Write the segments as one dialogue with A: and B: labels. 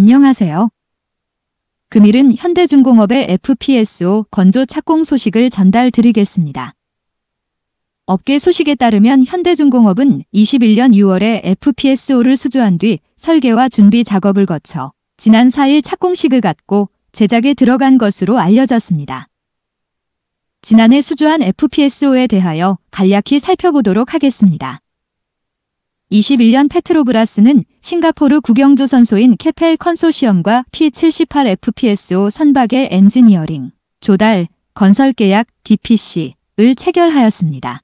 A: 안녕하세요. 금일은 현대중공업의 FPSO 건조 착공 소식을 전달드리겠습니다. 업계 소식에 따르면 현대중공업은 21년 6월에 FPSO를 수주한 뒤 설계와 준비 작업을 거쳐 지난 4일 착공식을 갖고 제작에 들어간 것으로 알려졌습니다. 지난해 수주한 FPSO에 대하여 간략히 살펴보도록 하겠습니다. 2 1년 페트로브라스는 싱가포르 국영조 선소인 케펠 컨소시엄과 P78FPSO 선박의 엔지니어링, 조달, 건설 계약 DPC을 체결하였습니다.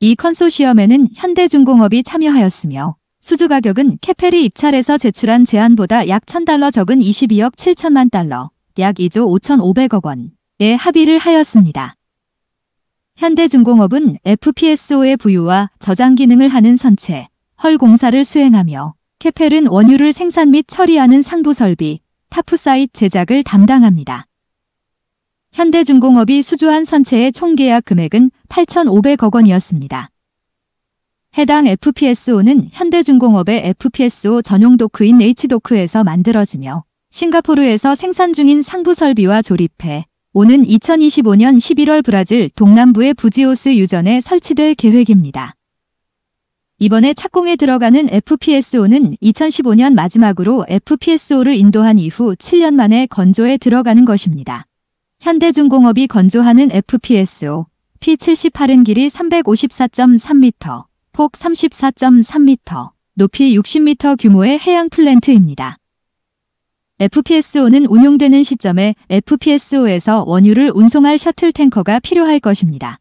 A: 이 컨소시엄에는 현대중공업이 참여하였으며 수주 가격은 케펠이 입찰해서 제출한 제안보다 약 1000달러 적은 22억 7천만 달러, 약 2조 5,500억 원에 합의를 하였습니다. 현대중공업은 FPSO의 부유와 저장 기능을 하는 선체, 헐 공사를 수행하며 케펠은 원유를 생산 및 처리하는 상부 설비, 타프사이트 제작을 담당합니다. 현대중공업이 수주한 선체의 총계약 금액은 8,500억 원이었습니다. 해당 FPSO는 현대중공업의 FPSO 전용 도크인 H도크에서 만들어지며 싱가포르에서 생산 중인 상부 설비와 조립해 오는 2025년 11월 브라질 동남부의 부지오스 유전에 설치될 계획입니다. 이번에 착공에 들어가는 FPSO는 2015년 마지막으로 FPSO를 인도한 이후 7년 만에 건조에 들어가는 것입니다. 현대중공업이 건조하는 FPSO P78은 길이 354.3m, 폭 34.3m, 높이 60m 규모의 해양 플랜트입니다. FPSO는 운용되는 시점에 FPSO에서 원유를 운송할 셔틀 탱커가 필요할 것입니다.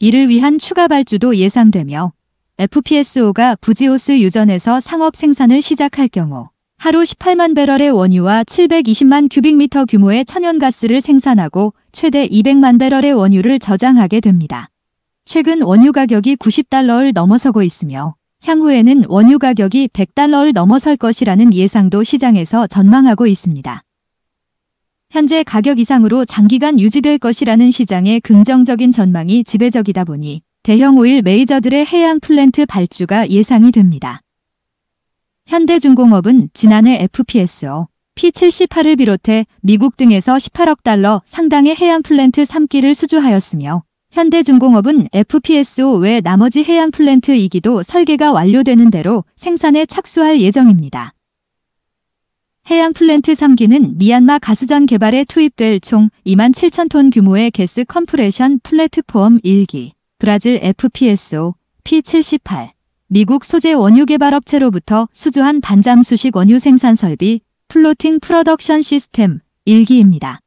A: 이를 위한 추가 발주도 예상되며 FPSO가 부지오스 유전에서 상업 생산을 시작할 경우 하루 18만 배럴의 원유와 720만 큐빅미터 규모의 천연가스를 생산하고 최대 200만 배럴의 원유를 저장하게 됩니다. 최근 원유 가격이 90달러를 넘어서고 있으며 향후에는 원유 가격이 100달러를 넘어설 것이라는 예상도 시장에서 전망하고 있습니다. 현재 가격 이상으로 장기간 유지될 것이라는 시장의 긍정적인 전망이 지배적이다 보니 대형 오일 메이저들의 해양 플랜트 발주가 예상이 됩니다. 현대중공업은 지난해 FPSO P78을 비롯해 미국 등에서 18억 달러 상당의 해양 플랜트 3기를 수주하였으며 현대중공업은 FPSO 외 나머지 해양 플랜트 2기도 설계가 완료되는 대로 생산에 착수할 예정입니다. 해양 플랜트 3기는 미얀마 가스전 개발에 투입될 총 2만 7천 톤 규모의 가스 컴프레션 플랫폼 1기, 브라질 FPSO P78, 미국 소재 원유 개발 업체로부터 수주한 반잠수식 원유 생산 설비 플로팅 프로덕션 시스템 1기입니다.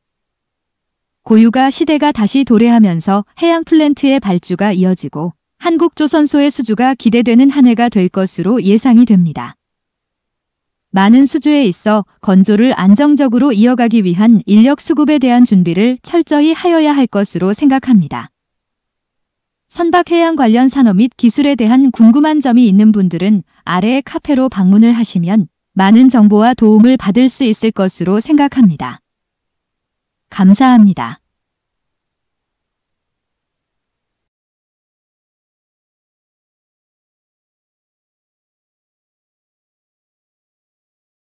A: 고유가 시대가 다시 도래하면서 해양 플랜트의 발주가 이어지고 한국조선소의 수주가 기대되는 한 해가 될 것으로 예상이 됩니다. 많은 수주에 있어 건조를 안정적으로 이어가기 위한 인력 수급에 대한 준비를 철저히 하여야 할 것으로 생각합니다. 선박해양 관련 산업 및 기술에 대한 궁금한 점이 있는 분들은 아래 카페로 방문을 하시면 많은 정보와 도움을 받을 수 있을 것으로 생각합니다. 감사합니다.